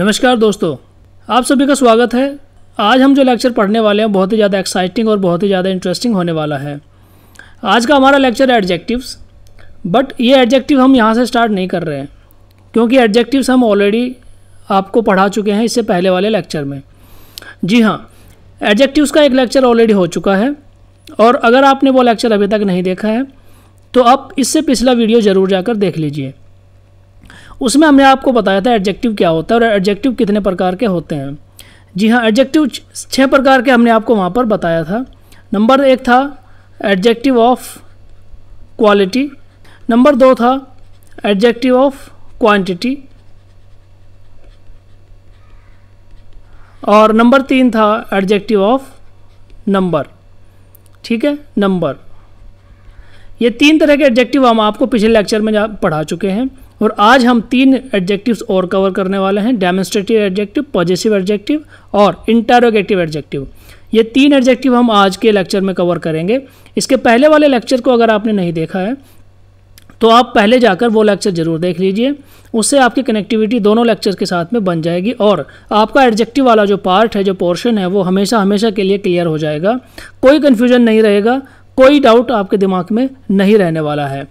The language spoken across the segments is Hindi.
नमस्कार दोस्तों आप सभी का स्वागत है आज हम जो लेक्चर पढ़ने वाले हैं बहुत ही ज़्यादा एक्साइटिंग और बहुत ही ज़्यादा इंटरेस्टिंग होने वाला है आज का हमारा लेक्चर है एडजेक्टिव्स बट ये एडजेक्टिव हम यहाँ से स्टार्ट नहीं कर रहे हैं क्योंकि एडजेक्टिव्स हम ऑलरेडी आपको पढ़ा चुके हैं इससे पहले वाले लेक्चर में जी हाँ एडजेक्टिव्स का एक लेक्चर ऑलरेडी हो चुका है और अगर आपने वो लेक्चर अभी तक नहीं देखा है तो आप इससे पिछला वीडियो ज़रूर जाकर देख लीजिए उसमें हमने आपको बताया था एडजेक्टिव क्या होता है और एडजेक्टिव कितने प्रकार के होते हैं जी हाँ एडजेक्टिव छः प्रकार के हमने आपको वहाँ पर बताया था नंबर एक था एडजेक्टिव ऑफ क्वालिटी नंबर दो था एडजेक्टिव ऑफ क्वांटिटी और नंबर तीन था एडजेक्टिव ऑफ नंबर ठीक है नंबर ये तीन तरह के एडजेक्टिव हम आपको पिछले लेक्चर में पढ़ा चुके हैं और आज हम तीन एडजेक्टिव्स और कवर करने वाले हैं डेमोस्ट्रेटिव एडजेक्टिव पॉजिटिव एडजेक्टिव और इंटारोगेटिव एडजेक्टिव ये तीन एडजेक्टिव हम आज के लेक्चर में कवर करेंगे इसके पहले वाले लेक्चर को अगर आपने नहीं देखा है तो आप पहले जाकर वो लेक्चर ज़रूर देख लीजिए उससे आपकी कनेक्टिविटी दोनों लेक्चर के साथ में बन जाएगी और आपका एडजेक्टिव वाला जो पार्ट है जो पोर्शन है वो हमेशा हमेशा के लिए क्लियर हो जाएगा कोई कन्फ्यूजन नहीं रहेगा कोई डाउट आपके दिमाग में नहीं रहने वाला है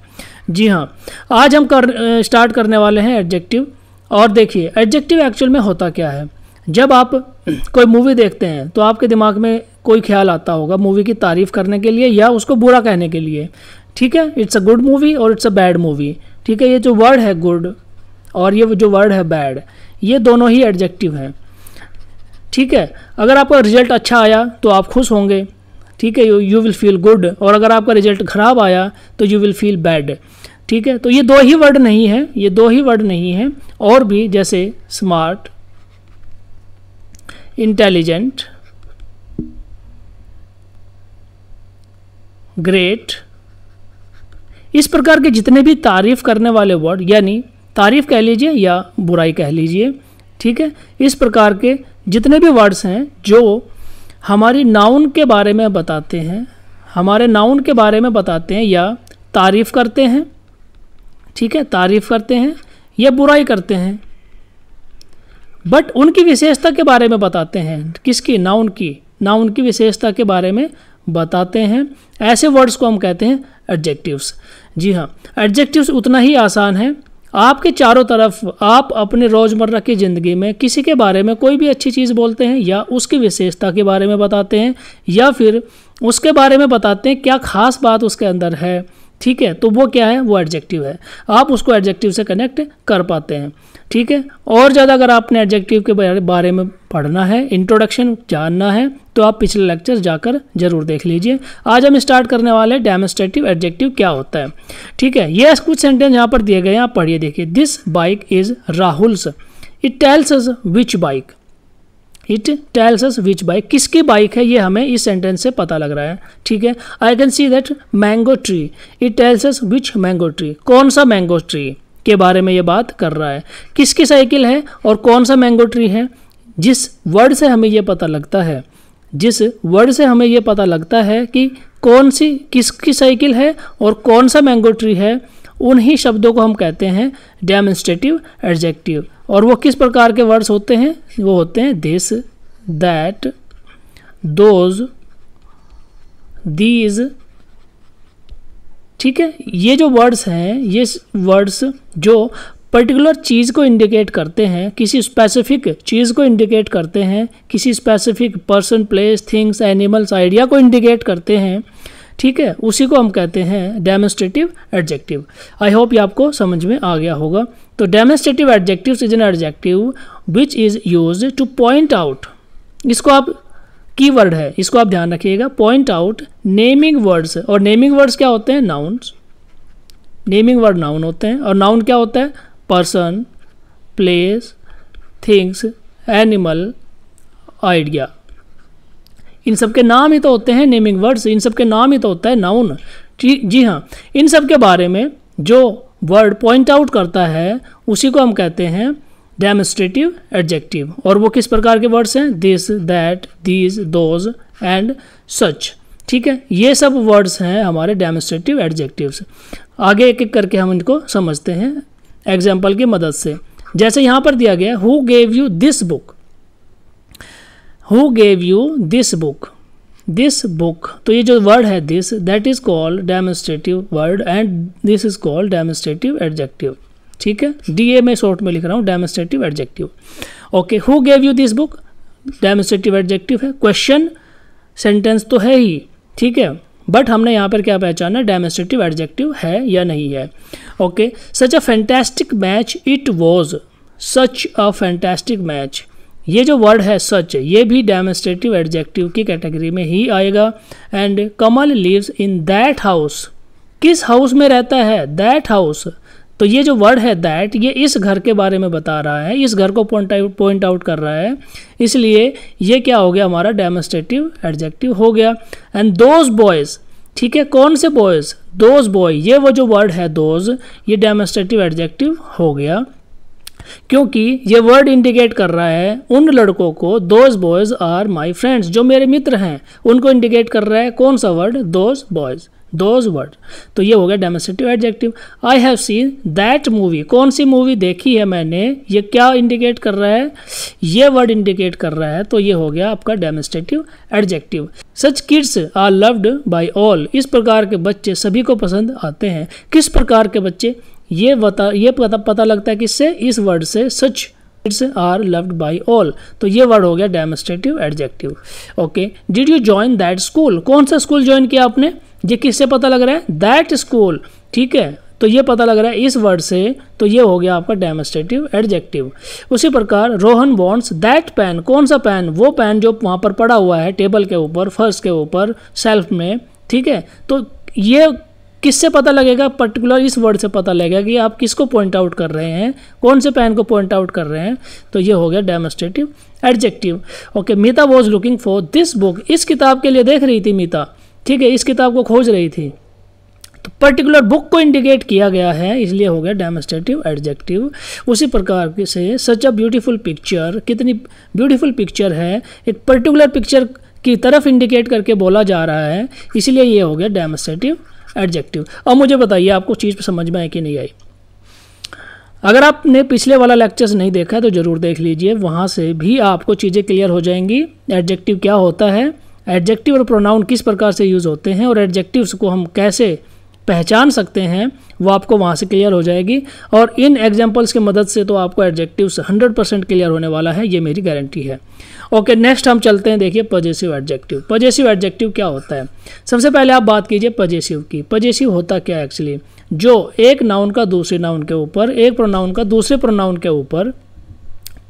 जी हाँ आज हम कर स्टार्ट करने वाले हैं एडजेक्टिव और देखिए एडजेक्टिव एक्चुअल में होता क्या है जब आप कोई मूवी देखते हैं तो आपके दिमाग में कोई ख्याल आता होगा मूवी की तारीफ़ करने के लिए या उसको बुरा कहने के लिए ठीक है इट्स अ गुड मूवी और इट्स अ बैड मूवी ठीक है ये जो वर्ड है गुड और ये जो वर्ड है बैड ये दोनों ही एडजेक्टिव हैं ठीक है अगर आपका रिजल्ट अच्छा आया तो आप खुश होंगे ठीक है यू विल फील गुड और अगर आपका रिजल्ट ख़राब आया तो यू विल फील बैड ठीक है तो ये दो ही वर्ड नहीं है ये दो ही वर्ड नहीं है और भी जैसे स्मार्ट इंटेलिजेंट ग्रेट इस प्रकार के जितने भी तारीफ करने वाले वर्ड यानी तारीफ कह लीजिए या बुराई कह लीजिए ठीक है इस प्रकार के जितने भी वर्ड्स हैं जो हमारी नाउन के बारे में बताते हैं हमारे नाउन के बारे में बताते हैं या तारीफ करते हैं ठीक है तारीफ़ करते हैं या बुराई करते हैं बट उनकी विशेषता के बारे में बताते हैं किसकी ना उनकी ना उनकी विशेषता के बारे में बताते हैं ऐसे वर्ड्स को हम कहते हैं एडजेक्टिव्स जी हाँ एडजेक्टिव्स उतना ही आसान है आपके चारों तरफ आप अपने रोज़मर्रा की ज़िंदगी में किसी के बारे में कोई भी अच्छी चीज़ बोलते हैं या उसकी विशेषता के बारे में बताते हैं या फिर उसके बारे में बताते हैं क्या ख़ास बात उसके अंदर है ठीक है तो वो क्या है वो एडजेक्टिव है आप उसको एडजेक्टिव से कनेक्ट कर पाते हैं ठीक है और ज़्यादा अगर आपने एडजेक्टिव के बारे में पढ़ना है इंट्रोडक्शन जानना है तो आप पिछले लेक्चर जाकर जरूर देख लीजिए आज हम स्टार्ट करने वाले हैं डेमोस्ट्रेटिव एडजेक्टिव क्या होता है ठीक है ये कुछ सेंटेंस यहाँ पर दिए गए हैं आप पढ़िए देखिए this bike is Rahul's it tells which bike it tells us which bike किसकी बाइक है ये हमें इस सेंटेंस से पता लग रहा है ठीक है I can see that mango tree it tells us which mango tree कौन सा मैंगो ट्री के बारे में ये बात कर रहा है किसकी साइकिल है और कौन सा मैंगो ट्री है जिस वर्ड से हमें ये पता लगता है जिस वर्ड से हमें ये पता लगता है कि कौन सी किसकी साइकिल है और कौन सा मैंगो ट्री है उन्हीं शब्दों को हम कहते हैं डेमोन्स्ट्रेटिव एडजेक्टिव और वो किस प्रकार के वर्ड्स होते हैं वो होते हैं दिस दैट दोज दीज ठीक है ये जो वर्ड्स हैं ये वर्ड्स जो पर्टिकुलर चीज़ को इंडिकेट करते हैं किसी स्पेसिफिक चीज़ को इंडिकेट करते हैं किसी specific person place things animals idea को इंडिकेट करते हैं ठीक है उसी को हम कहते हैं डेमोस्ट्रेटिव एडजेक्टिव आई होप ये आपको समझ में आ गया होगा तो demonstrative adjective is an adjective which is use to point out इसको आप की वर्ड है इसको आप ध्यान रखिएगा पॉइंट आउट नेमिंग वर्ड्स और नेमिंग वर्ड्स क्या होते हैं नाउन्स नेमिंग वर्ड नाउन होते हैं और नाउन क्या होता है person place things animal idea इन सब के नाम ही तो होते हैं नेमिंग वर्ड्स इन सब के नाम ही तो होता है नाउन जी जी हाँ इन सब के बारे में जो वर्ड पॉइंट आउट करता है उसी को हम कहते हैं डेमोस्ट्रेटिव एडजेक्टिव और वो किस प्रकार के वर्ड्स हैं this that these those and such ठीक है ये सब वर्ड्स हैं हमारे डेमोस्ट्रेटिव एडजेक्टिव्स आगे एक एक करके हम इनको समझते हैं एग्जाम्पल की मदद से जैसे यहाँ पर दिया गया who gave you this book who gave you this book this book तो ये जो वर्ड है this that is called demonstrative word and this is called demonstrative adjective ठीक है डी ए मैं शॉर्ट में लिख रहा हूँ demonstrative adjective okay who gave you this book demonstrative adjective है क्वेश्चन सेंटेंस तो है ही ठीक है बट हमने यहाँ पर क्या पहचाना डेमोस्ट्रेटिव एडजेक्टिव है या नहीं है okay such a fantastic match it was such a fantastic match ये जो वर्ड है सच ये भी डेमोस्ट्रेटिव एडजेक्टिव की कैटेगरी में ही आएगा and Kamal lives in that house किस हाउस में रहता है दैट हाउस तो ये जो वर्ड है दैट ये इस घर के बारे में बता रहा है इस घर को पॉइंट पॉइंट आउट कर रहा है इसलिए ये क्या हो गया हमारा डेमोस्ट्रेटिव एडजेक्टिव हो गया एंड दोज बॉयज़ ठीक है कौन से बॉयज़ दोज बॉय ये वो जो वर्ड है दोज ये डेमोस्ट्रेटिव एडजेक्टिव हो गया क्योंकि ये वर्ड इंडिकेट कर रहा है उन लड़कों को those boys are my friends जो मेरे मित्र हैं उनको इंडिकेट कर रहा है कौन सा word those boys those word तो ये हो गया demonstrative adjective I have seen that movie कौन सी मूवी देखी है मैंने ये क्या इंडिकेट कर रहा है ये वर्ड इंडिकेट कर रहा है तो ये हो गया आपका demonstrative adjective such kids are loved by all इस प्रकार के बच्चे सभी को पसंद आते हैं किस प्रकार के बच्चे ये बता ये पता पता लगता है किससे इस वर्ड से such its are loved by all तो ये वर्ड हो गया demonstrative adjective okay did you join that school कौन सा स्कूल ज्वाइन किया आपने ये किससे पता लग रहा है दैट स्कूल ठीक है तो ये पता लग रहा है इस वर्ड से तो ये हो गया आपका डेमोस्ट्रेटिव एडजेक्टिव उसी प्रकार रोहन बॉन्ड्स दैट पेन कौन सा पेन वो पेन जो वहाँ पर पड़ा हुआ है टेबल के ऊपर फर्श के ऊपर सेल्फ में ठीक है तो ये किससे पता लगेगा पर्टिकुलर इस वर्ड से पता लगेगा कि आप किसको पॉइंट आउट कर रहे हैं कौन से पैन को पॉइंट आउट कर रहे हैं तो ये हो गया demonstrative adjective okay Meeta was looking for this book इस किताब के लिए देख रही थी मीता ठीक है इस किताब को खोज रही थी तो पर्टिकुलर बुक को इंडिकेट किया गया है इसलिए हो गया डेमोस्ट्रेटिव एडजेक्टिव उसी प्रकार से सच अ ब्यूटीफुल पिक्चर कितनी ब्यूटीफुल पिक्चर है एक पर्टिकुलर पिक्चर की तरफ इंडिकेट करके बोला जा रहा है इसलिए ये हो गया डेमोस्ट्रेटिव एडजेक्टिव अब मुझे बताइए आपको चीज़ पर समझ में आई कि नहीं आई अगर आपने पिछले वाला लेक्चर्स नहीं देखा है तो ज़रूर देख लीजिए वहाँ से भी आपको चीज़ें क्लियर हो जाएंगी एडजेक्टिव क्या होता है एडजेक्टिव और प्रोनाउन किस प्रकार से यूज़ होते हैं और एडजेक्टिव्स को हम कैसे पहचान सकते हैं वो आपको वहाँ से क्लियर हो जाएगी और इन एग्जाम्पल्स की मदद से तो आपको एडजेक्टिव्स 100 परसेंट क्लियर होने वाला है ये मेरी गारंटी है ओके नेक्स्ट हम चलते हैं देखिए पजेसिव एडजेक्टिव पजेसिव एडजेक्टिव क्या होता है सबसे पहले आप बात कीजिए पजेसिव की पजेसिव होता क्या है एक्चुअली जो एक नाउन का दूसरे नाउन के ऊपर एक प्रोनाउन का दूसरे प्रोनाउन के ऊपर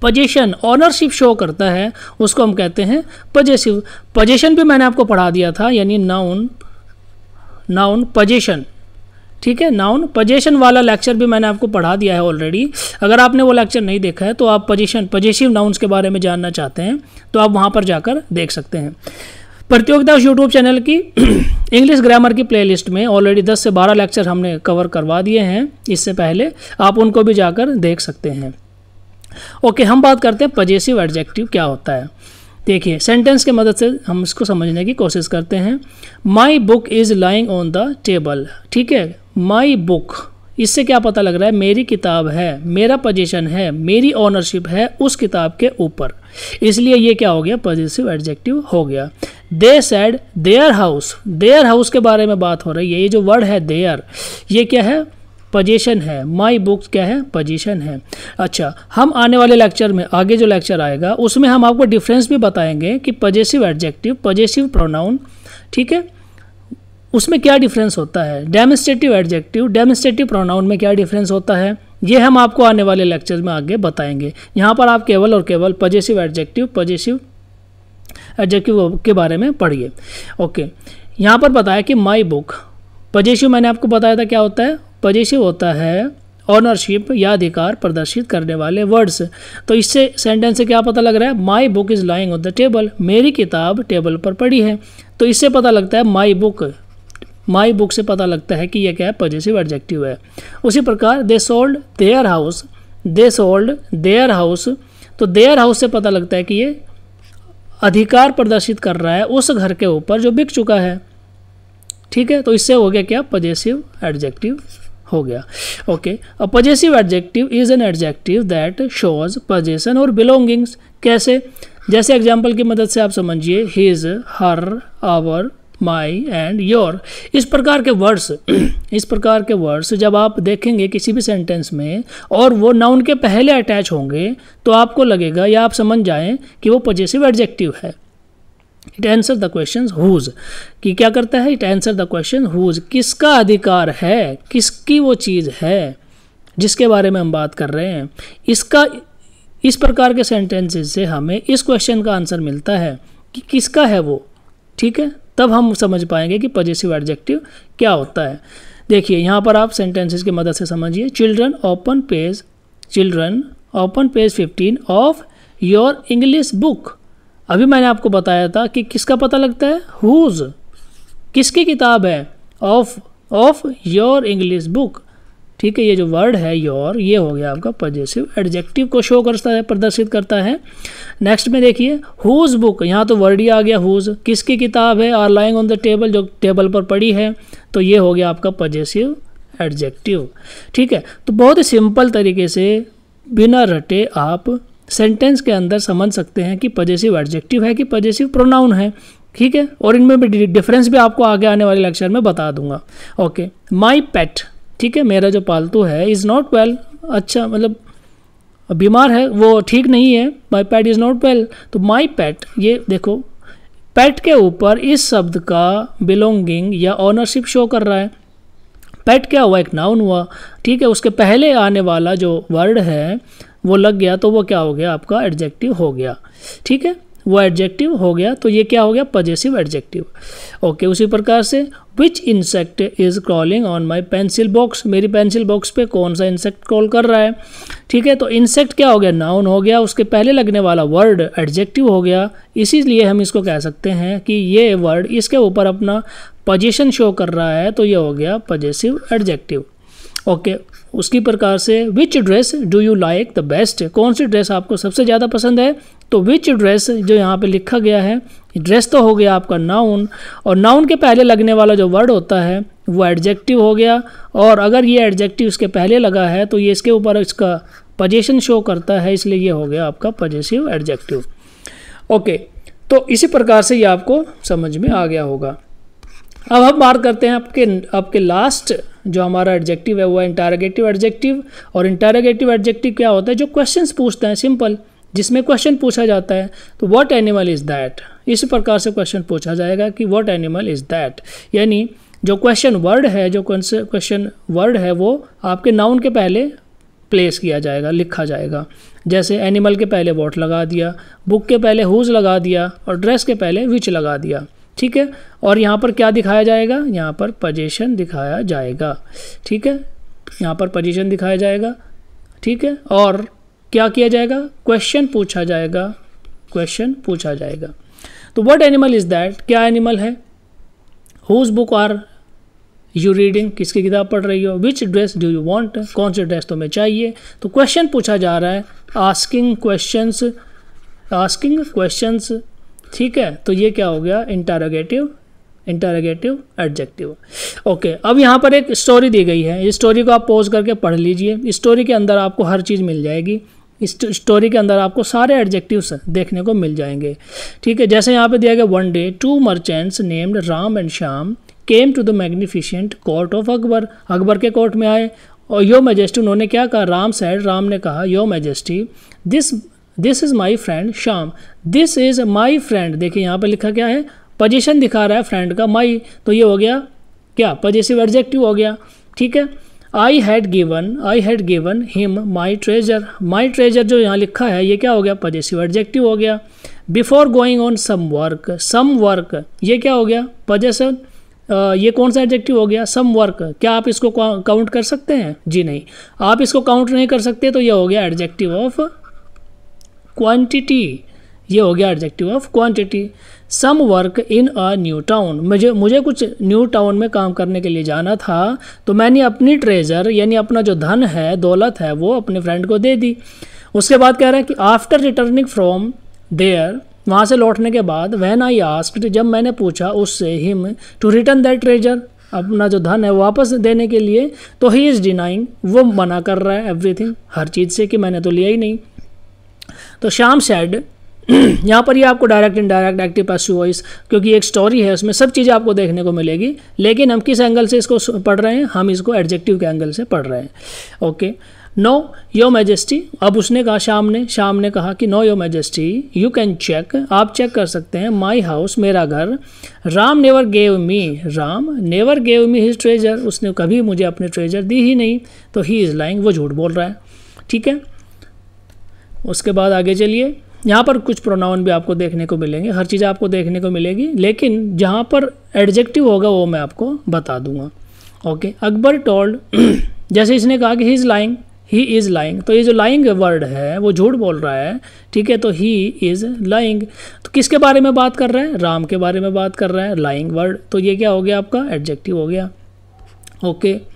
पजेशन ऑनरशिप शो करता है उसको हम कहते हैं पजेसिव पजेशन भी मैंने आपको पढ़ा दिया था यानी नाउन नाउन पजेशन ठीक है नाउन पजेशन वाला लेक्चर भी मैंने आपको पढ़ा दिया है ऑलरेडी अगर आपने वो लेक्चर नहीं देखा है तो आप पजेशन पजेसिव नाउन्स के बारे में जानना चाहते हैं तो आप वहाँ पर जाकर देख सकते हैं प्रतियोगिता उस यूट्यूब चैनल की इंग्लिश ग्रामर की प्लेलिस्ट में ऑलरेडी 10 से 12 लेक्चर हमने कवर करवा दिए हैं इससे पहले आप उनको भी जाकर देख सकते हैं ओके हम बात करते हैं पजेसिव एडजेक्टिव क्या होता है देखिए सेंटेंस के मदद से हम इसको समझने की कोशिश करते हैं my book is lying on the table ठीक है माई बुक इससे क्या पता लग रहा है मेरी किताब है मेरा पोजीशन है मेरी ओनरशिप है उस किताब के ऊपर इसलिए ये क्या हो गया पॉजिटिव एडजेक्टिव हो गया they said their house their house के बारे में बात हो रही है ये जो वर्ड है देयर ये क्या है पोजीशन है माई बुक्स क्या है पोजीशन है अच्छा हम आने वाले लेक्चर में आगे जो लेक्चर आएगा उसमें हम आपको डिफरेंस भी बताएंगे कि पजेसिव एडजेक्टिव पजेसिव प्रोनाउन ठीक है उसमें क्या डिफरेंस होता है डेमस्ट्रेटिव एडजेक्टिव डेमोस्ट्रेटिव प्रोनाउन में क्या डिफरेंस होता है ये हम आपको आने वाले लेक्चर में आगे बताएंगे यहाँ पर आप केवल और केवल पजेसिव एडजेक्टिव पजेसिव एडजेक्टिव के बारे में पढ़िए ओके यहाँ पर बताया कि माई बुक पजेशिव मैंने आपको बताया था क्या होता है पजेशिव होता है ऑनरशिप या अधिकार प्रदर्शित करने वाले वर्ड्स तो इससे सेंटेंस से क्या पता लग रहा है my book is lying on the table मेरी किताब टेबल पर पड़ी है तो इससे पता लगता है माई बुक माई बुक से पता लगता है कि यह क्या है पॉजिटिव एडजेक्टिव है उसी प्रकार they sold their house they sold their house तो देयर हाउस से पता लगता है कि ये अधिकार प्रदर्शित कर रहा है उस घर के ऊपर जो बिक चुका है ठीक है तो इससे हो गया क्या पजेसिव एडजेक्टिव हो गया okay a possessive adjective is an adjective that shows possession और बिलोंगिंग्स कैसे जैसे एग्जाम्पल की मदद से आप समझिए his her our my and your इस प्रकार के वर्ड्स इस प्रकार के वर्ड्स जब आप देखेंगे किसी भी सेंटेंस में और वो नाउन के पहले अटैच होंगे तो आपको लगेगा या आप समझ जाएं कि वो पजेसिव एडजेक्टिव है it answer the question whose कि क्या करता है it answer the question whose किसका अधिकार है किसकी वो चीज़ है जिसके बारे में हम बात कर रहे हैं इसका इस प्रकार के सेंटेंसेस से हमें इस क्वेश्चन का आंसर मिलता है कि किसका है वो ठीक है तब हम समझ पाएंगे कि पजेसिव एडजेक्टिव क्या होता है देखिए यहाँ पर आप सेंटेंसेस की मदद से समझिए children open page children open page 15 of your English book अभी मैंने आपको बताया था कि किसका पता लगता है हुज़ किसकी किताब है of of your English book ठीक है ये जो वर्ड है योर ये हो गया आपका पजेसिव एडजेक्टिव को शो करता है प्रदर्शित करता है नेक्स्ट में देखिए हुज बुक यहाँ तो वर्ड ही आ गया हुज किसकी किताब है are lying on the table जो टेबल पर पड़ी है तो ये हो गया आपका पजेसिव एडजेक्टिव ठीक है तो बहुत ही सिंपल तरीके से बिना रटे आप सेंटेंस के अंदर समझ सकते हैं कि पजेसिव एडजेक्टिव है कि पजेसिव प्रोनाउन है ठीक है और इनमें भी डिफरेंस भी आपको आगे आने वाले लेक्चर में बता दूंगा ओके माई पेट ठीक है मेरा जो पालतू है इज़ नॉट वेल अच्छा मतलब बीमार है वो ठीक नहीं है my pet is not well तो माई पैट ये देखो पैट के ऊपर इस शब्द का बिलोंगिंग या ऑनरशिप शो कर रहा है पैट क्या हुआ एक नाउन हुआ ठीक है उसके पहले आने वाला जो वर्ड है वो लग गया तो वो क्या हो गया आपका एडजेक्टिव हो गया ठीक है वो एडजेक्टिव हो गया तो ये क्या हो गया पजेसिव एडजेक्टिव ओके उसी प्रकार से which insect is crawling on my pencil box मेरी पेंसिल बॉक्स पे कौन सा इंसेक्ट क्रॉल कर रहा है ठीक है तो इंसेक्ट क्या हो गया नाउन हो गया उसके पहले लगने वाला वर्ड एडजेक्टिव हो गया इसीलिए हम इसको कह सकते हैं कि ये वर्ड इसके ऊपर अपना पजेशन शो कर रहा है तो ये हो गया पजेसिव एडजेक्टिव ओके उसकी प्रकार से which dress do you like the best कौन सी ड्रेस आपको सबसे ज़्यादा पसंद है तो विच ड्रेस जो यहाँ पे लिखा गया है ड्रेस तो हो गया आपका नाउन और नाउन के पहले लगने वाला जो वर्ड होता है वो एडजेक्टिव हो गया और अगर ये एडजेक्टिव इसके पहले लगा है तो ये इसके ऊपर इसका पजेशन शो करता है इसलिए ये हो गया आपका पजेसिव एडजेक्टिव ओके तो इसी प्रकार से ये आपको समझ में आ गया होगा अब हम बात करते हैं आपके आपके लास्ट जो हमारा एडजेक्टिव है वो है इंटारोगेटिव एडजेक्टिव और इंटारोगेटिव एडजेक्टिव क्या होता है जो क्वेश्चन पूछते हैं सिंपल जिसमें क्वेश्चन पूछा जाता है तो वॉट एनिमल इज़ दैट इस प्रकार से क्वेश्चन पूछा जाएगा कि वॉट एनिमल इज़ दैट यानी जो क्वेश्चन वर्ड है जो क्वेश्चन वर्ड है वो आपके नाउन के पहले प्लेस किया जाएगा लिखा जाएगा जैसे एनिमल के पहले वॉट लगा दिया बुक के पहले हुज लगा दिया और ड्रेस के पहले विच लगा दिया ठीक है और यहाँ पर क्या दिखाया जाएगा यहाँ पर पजेशन दिखाया जाएगा ठीक है यहाँ पर पजेशन दिखाया जाएगा ठीक है और क्या किया जाएगा क्वेश्चन पूछा जाएगा क्वेश्चन पूछा जाएगा तो वट एनिमल इज़ दैट क्या एनिमल है whose book are you reading किसकी किताब पढ़ रही हो which dress do you want कौन सी ड्रेस तुम्हें चाहिए तो क्वेश्चन पूछा जा रहा है आस्किंग क्वेश्चन आस्किंग क्वेश्चन ठीक है तो ये क्या हो गया इंटारोगेटिव इंटरोगेटिव एडजेक्टिव ओके अब यहाँ पर एक स्टोरी दी गई है इस स्टोरी को आप पोज करके पढ़ लीजिए स्टोरी के अंदर आपको हर चीज़ मिल जाएगी इस स्टोरी के अंदर आपको सारे एडजेक्टिव्स देखने को मिल जाएंगे ठीक है जैसे यहाँ पे दिया गया one day two merchants named Ram and Shyam came to the magnificent court of Akbar Akbar के कोर्ट में आए और यो मेजेस्टी उन्होंने क्या कहा राम सैड राम ने कहा your majesty this this is my friend Shyam this is my friend देखिए यहाँ पर लिखा क्या है पोजिशन दिखा रहा है फ्रेंड का माई तो ये हो गया क्या पजेसिव एडजेक्टिव हो गया ठीक है I had given I had given him my treasure my treasure जो यहाँ लिखा है ये क्या हो गया पजेसिव एडजेक्टिव हो गया before going on some work some work ये क्या हो गया पजेशन ये कौन सा एडजेक्टिव हो गया सम वर्क क्या आप इसको काउंट कर सकते हैं जी नहीं आप इसको काउंट नहीं कर सकते तो यह हो गया एडजेक्टिव ऑफ क्वांटिटी ये हो गया adjective of quantity some work in a new town मुझे मुझे कुछ न्यू टाउन में काम करने के लिए जाना था तो मैंने अपनी ट्रेजर यानी अपना जो धन है दौलत है वो अपने फ्रेंड को दे दी उसके बाद कह रहे हैं कि आफ्टर रिटर्निंग फ्रॉम देयर वहाँ से लौटने के बाद वैन आई आस्क जब मैंने पूछा उससे him to return that treasure अपना जो धन है वापस देने के लिए तो ही इज़ डिनाइंग वो मना कर रहा है एवरीथिंग हर चीज़ से कि मैंने तो लिया ही नहीं तो श्याम सैड यहाँ पर ही आपको direct indirect active passive voice क्योंकि एक स्टोरी है उसमें सब चीज़ें आपको देखने को मिलेगी लेकिन हम किस एंगल से इसको पढ़ रहे हैं हम इसको एडजेक्टिव के एंगल से पढ़ रहे हैं ओके नो यो मैजेस्टी अब उसने कहा शाम ने शाम ने कहा कि no your majesty you can check आप चेक कर सकते हैं माई हाउस मेरा घर Ram never gave me Ram never gave me his treasure उसने कभी मुझे अपने ट्रेजर दी ही नहीं तो ही इज़ लाइंग वो झूठ बोल रहा है ठीक है उसके बाद आगे चलिए यहाँ पर कुछ प्रोनाउन भी आपको देखने को मिलेंगे हर चीज़ आपको देखने को मिलेगी लेकिन जहाँ पर एडजेक्टिव होगा वो मैं आपको बता दूंगा ओके अकबर टोल्ड जैसे इसने कहा कि he is lying he is lying तो ये जो लाइंग वर्ड है वो झूठ बोल रहा है ठीक है तो ही इज़ लाइंग तो किसके बारे में बात कर रहे हैं राम के बारे में बात कर रहे हैं लाइंग वर्ड तो ये क्या हो गया आपका एडजेक्टिव हो गया okay okay.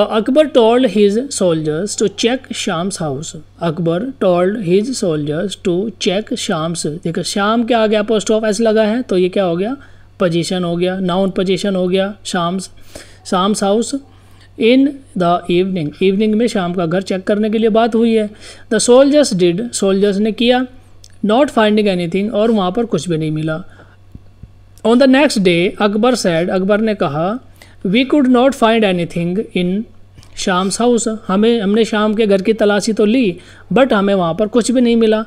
Akbar told his soldiers to check Shyam's house Akbar told his soldiers to check Shyam's देखो शाम के आगे पोस्ट ऑफ एस लगा है तो ये क्या हो गया पोजिशन हो गया नाउन पोजिशन हो गया Shyam's Shyam's house in the evening evening में शाम का घर चेक करने के लिए बात हुई है द सोल्जर्स डिड सोल्जर्स ने किया नॉट फाइंडिंग एनीथिंग और वहाँ पर कुछ भी नहीं मिला on the next day Akbar said Akbar ने कहा we could not find thing in Shyam's house हमें हमने शाम के घर की तलाशी तो ली बट हमें वहाँ पर कुछ भी नहीं मिला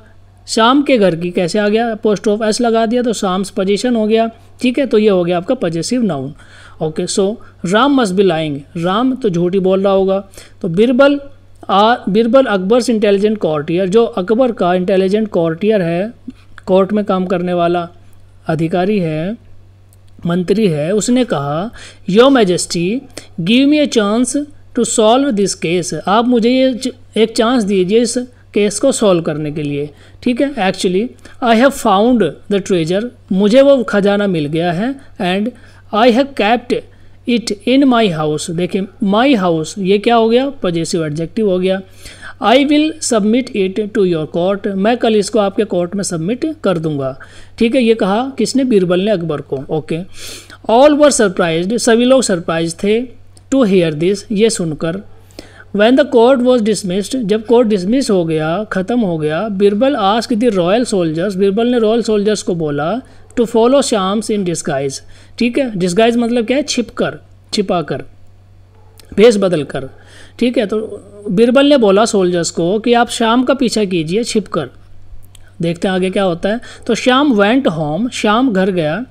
शाम के घर की कैसे आ गया पोस्ट ऑफ एस लगा दिया तो शाम्स पोजिशन हो गया ठीक है तो ये हो गया आपका possessive noun okay so Ram must be lying Ram तो झूठी बोल रहा होगा तो बिरबल आ बिरबल अकबर्स इंटेलिजेंट कॉर्टियर जो अकबर का इंटेलिजेंट कॉर्टियर है कोर्ट में काम करने वाला अधिकारी है मंत्री है उसने कहा your majesty give me a chance to solve this case आप मुझे ये एक चांस दीजिए इस केस को सॉल्व करने के लिए ठीक है actually I have found the treasure मुझे वो खजाना मिल गया है and I have kept it in my house देखिए माई हाउस ये क्या हो गया पॉजिटिव एडजेक्टिव हो गया I will submit it to your court मैं कल इसको आपके कोर्ट में सबमिट कर दूंगा ठीक है ये कहा किसने बीरबल ने अकबर को ओके ऑल वर सरप्राइज सभी लोग सरप्राइज थे टू हेयर दिस ये सुनकर when the court was dismissed जब कोर्ट डिसमिस हो गया ख़त्म हो गया Birbal ask the royal soldiers Birbal ने रॉयल सोल्जर्स को बोला to follow Shyam's in disguise ठीक है डिस्गाइज मतलब क्या है छिप कर छिपा कर भेस बदल कर ठीक है तो बीरबल ने बोला सोल्जर्स को कि आप शाम का पीछा कीजिए छिप कर देखते हैं आगे क्या होता है तो शाम वेंट होम शाम घर गया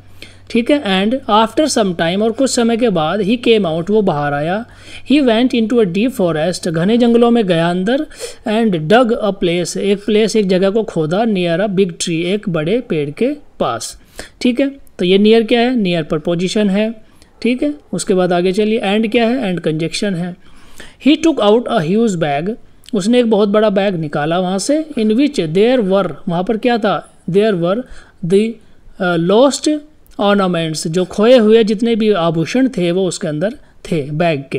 ठीक है एंड आफ्टर सम टाइम और कुछ समय के बाद ही केम आउट वो बाहर आया he went into a deep forest घने जंगलों में गया अंदर एंड डग अ प्लेस एक प्लेस एक जगह को खोदा नियर अ बिग ट्री एक बड़े पेड़ के पास ठीक है तो ये नियर क्या है नियर पर पोजिशन है ठीक है उसके बाद आगे चलिए एंड क्या है एंड कंजेक्शन है he took out a huge bag उसने एक बहुत बड़ा बैग निकाला वहाँ से इन विच देयर वर वहाँ पर क्या था there were the lost ornaments जो खोए हुए जितने भी आभूषण थे वो उसके अंदर थे बैग के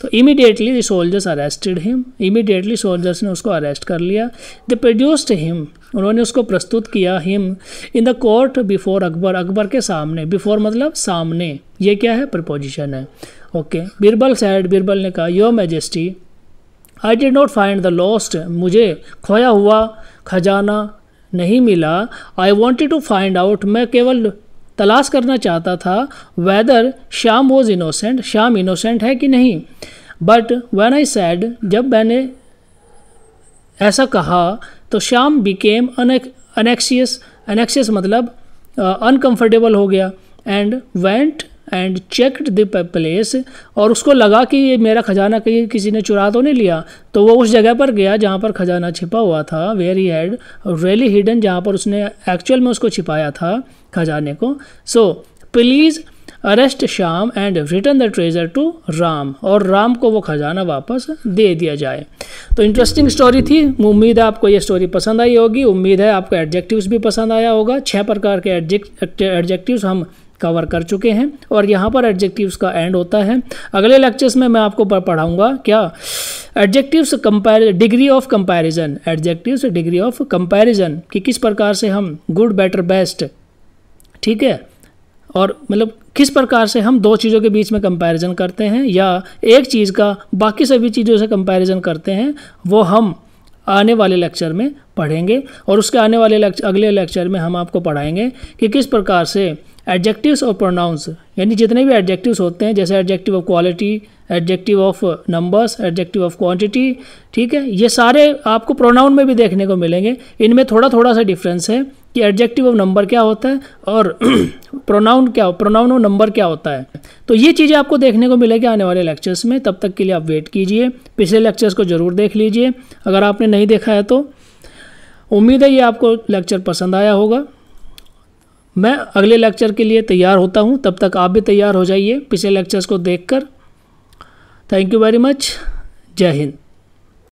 तो immediately the soldiers arrested him immediately soldiers ने उसको अरेस्ट कर लिया द प्रोड्यूस्ड हिम उन्होंने उसको प्रस्तुत किया him in the court before Akbar Akbar के सामने बिफोर मतलब सामने ये क्या है प्रपोजिशन है ओके बीरबल सैड बीरबल ने कहा your majesty I did not find the lost मुझे खोया हुआ खजाना नहीं मिला I wanted to find out मैं केवल तलाश करना चाहता था whether Shyam was innocent Shyam innocent है कि नहीं बट वैन आई सैड जब मैंने ऐसा कहा तो श्याम बिकेम अनेक्सियस अनेक्सियस मतलब अनकम्फर्टेबल uh, हो गया and went and checked the place और उसको लगा कि ये मेरा खजाना कहीं किसी ने चुरा तो नहीं लिया तो वो उस जगह पर गया जहाँ पर खजाना छिपा हुआ था where he had really hidden जहाँ पर उसने एक्चुअल में उसको छिपाया था खजाने को so please arrest Shyam and return the treasure to Ram और राम को वो खजाना वापस दे दिया जाए तो इंटरेस्टिंग स्टोरी थी उम्मीद है आपको ये स्टोरी पसंद आई होगी उम्मीद है आपको एडजेक्टिव्स भी पसंद आया होगा छः प्रकार के एडजेक्टिव्स हम कवर कर चुके हैं और यहाँ पर एडजेक्टिव्स का एंड होता है अगले लेक्चर्स में मैं आपको पढ़ाऊँगा क्या adjectives compare degree of comparison adjectives degree of comparison कि किस प्रकार से हम गुड बेटर बेस्ट ठीक है और मतलब किस प्रकार से हम दो चीज़ों के बीच में कंपैरिजन करते हैं या एक चीज़ का बाकी सभी चीज़ों से कंपैरिजन करते हैं वो हम आने वाले लेक्चर में पढ़ेंगे और उसके आने वाले लेक्चर अगले लेक्चर में हम आपको पढ़ाएंगे कि किस प्रकार से एडजेक्टिव्स और प्रोनाउंस यानी जितने भी एडजेक्टिव्स होते हैं जैसे adjective of quality adjective of numbers adjective of quantity ठीक है ये सारे आपको प्रोनाउन में भी देखने को मिलेंगे इनमें थोड़ा थोड़ा सा डिफरेंस है कि एडजेक्टिव ऑफ नंबर क्या होता है और प्रोनाउन क्या प्रोनाउन ऑफ नंबर क्या होता है तो ये चीज़ें आपको देखने को मिलेगी आने वाले लेक्चर्स में तब तक के लिए आप वेट कीजिए पिछले लेक्चर्स को ज़रूर देख लीजिए अगर आपने नहीं देखा है तो उम्मीद है ये आपको लेक्चर पसंद आया होगा मैं अगले लेक्चर के लिए तैयार होता हूँ तब तक आप भी तैयार हो जाइए पिछले लेक्चर्स को देखकर थैंक यू वेरी मच जय हिंद